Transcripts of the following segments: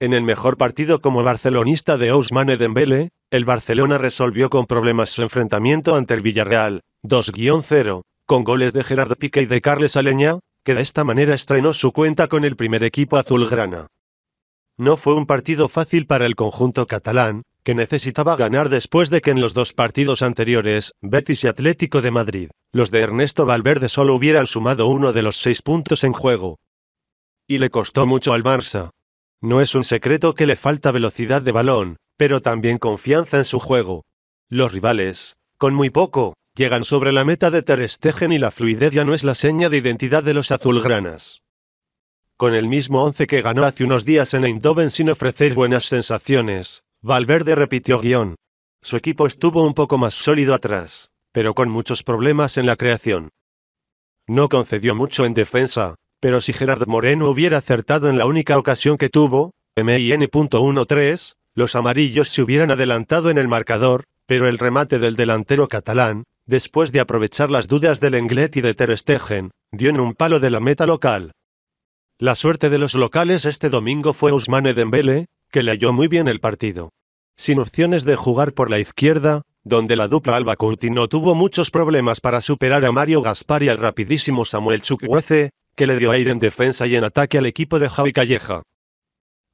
En el mejor partido como barcelonista de Ousmane Dembélé, el Barcelona resolvió con problemas su enfrentamiento ante el Villarreal, 2-0, con goles de Gerard Piqué y de Carles Aleñá, que de esta manera estrenó su cuenta con el primer equipo azulgrana. No fue un partido fácil para el conjunto catalán, que necesitaba ganar después de que en los dos partidos anteriores, Betis y Atlético de Madrid, los de Ernesto Valverde solo hubieran sumado uno de los seis puntos en juego. Y le costó mucho al Barça, no es un secreto que le falta velocidad de balón, pero también confianza en su juego. Los rivales, con muy poco, llegan sobre la meta de Ter y la fluidez ya no es la seña de identidad de los azulgranas. Con el mismo once que ganó hace unos días en Eindhoven sin ofrecer buenas sensaciones, Valverde repitió guión. Su equipo estuvo un poco más sólido atrás, pero con muchos problemas en la creación. No concedió mucho en defensa, pero si Gerard Moreno hubiera acertado en la única ocasión que tuvo, MIN.13, los amarillos se hubieran adelantado en el marcador, pero el remate del delantero catalán, después de aprovechar las dudas del Englet y de Ter dio en un palo de la meta local. La suerte de los locales este domingo fue Ousmane Dembele, que leyó muy bien el partido. Sin opciones de jugar por la izquierda, donde la dupla Alba Coutinho tuvo muchos problemas para superar a Mario Gaspar y al rapidísimo Samuel Chukwueze, que le dio aire en defensa y en ataque al equipo de Javi Calleja.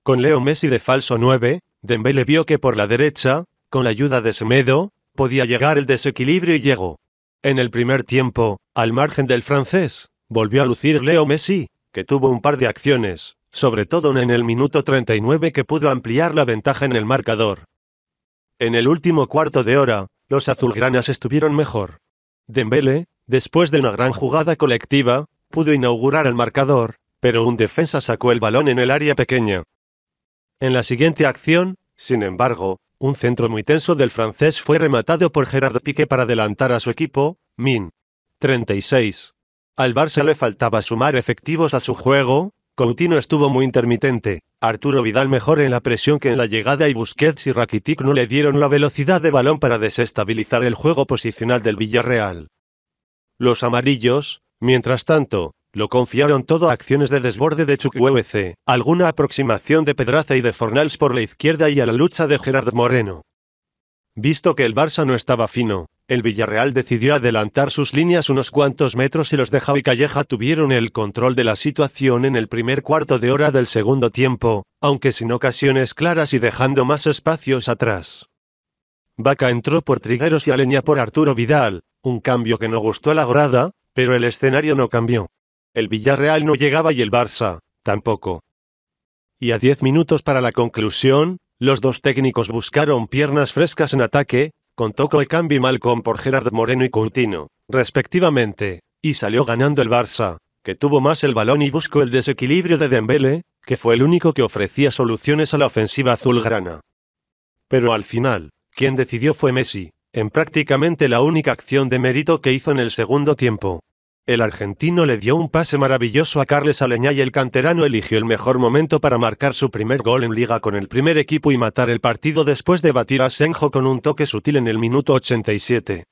Con Leo Messi de falso 9, Dembélé vio que por la derecha, con la ayuda de Semedo, podía llegar el desequilibrio y llegó. En el primer tiempo, al margen del francés, volvió a lucir Leo Messi, que tuvo un par de acciones, sobre todo en el minuto 39 que pudo ampliar la ventaja en el marcador. En el último cuarto de hora, los azulgranas estuvieron mejor. Dembélé, después de una gran jugada colectiva, pudo inaugurar el marcador, pero un defensa sacó el balón en el área pequeña. En la siguiente acción, sin embargo, un centro muy tenso del francés fue rematado por Gerard Piqué para adelantar a su equipo, Min. 36. Al Barça le faltaba sumar efectivos a su juego, Coutinho estuvo muy intermitente, Arturo Vidal mejor en la presión que en la llegada y Busquets y Rakitic no le dieron la velocidad de balón para desestabilizar el juego posicional del Villarreal. Los amarillos, Mientras tanto, lo confiaron todo a acciones de desborde de Chukwueze, alguna aproximación de Pedraza y de Fornals por la izquierda y a la lucha de Gerard Moreno. Visto que el Barça no estaba fino, el Villarreal decidió adelantar sus líneas unos cuantos metros y los de Javi Calleja tuvieron el control de la situación en el primer cuarto de hora del segundo tiempo, aunque sin ocasiones claras y dejando más espacios atrás. Vaca entró por Trigueros y Aleña por Arturo Vidal, un cambio que no gustó a la grada, pero el escenario no cambió. El Villarreal no llegaba y el Barça, tampoco. Y a diez minutos para la conclusión, los dos técnicos buscaron piernas frescas en ataque, con Toco y y Malcom por Gerard Moreno y Coutinho, respectivamente, y salió ganando el Barça, que tuvo más el balón y buscó el desequilibrio de Dembele, que fue el único que ofrecía soluciones a la ofensiva azulgrana. Pero al final, quien decidió fue Messi, en prácticamente la única acción de mérito que hizo en el segundo tiempo. El argentino le dio un pase maravilloso a Carles Aleñá y el canterano eligió el mejor momento para marcar su primer gol en liga con el primer equipo y matar el partido después de batir a Senjo con un toque sutil en el minuto 87.